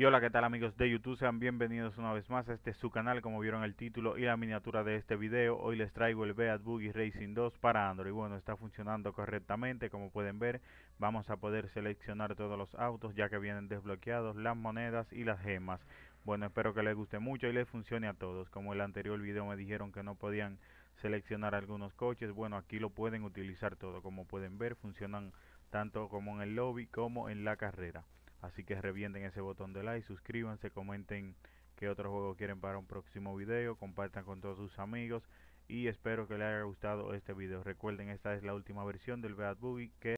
Y hola, ¿qué tal amigos de YouTube? Sean bienvenidos una vez más a este su canal, como vieron el título y la miniatura de este video. Hoy les traigo el Beat Boogie Racing 2 para Android. Bueno, está funcionando correctamente, como pueden ver. Vamos a poder seleccionar todos los autos, ya que vienen desbloqueados las monedas y las gemas. Bueno, espero que les guste mucho y les funcione a todos. Como el anterior video me dijeron que no podían seleccionar algunos coches, bueno, aquí lo pueden utilizar todo. Como pueden ver, funcionan tanto como en el lobby como en la carrera. Así que revienten ese botón de like, suscríbanse, comenten qué otro juego quieren para un próximo video, compartan con todos sus amigos y espero que les haya gustado este video. Recuerden, esta es la última versión del Bad Boogie que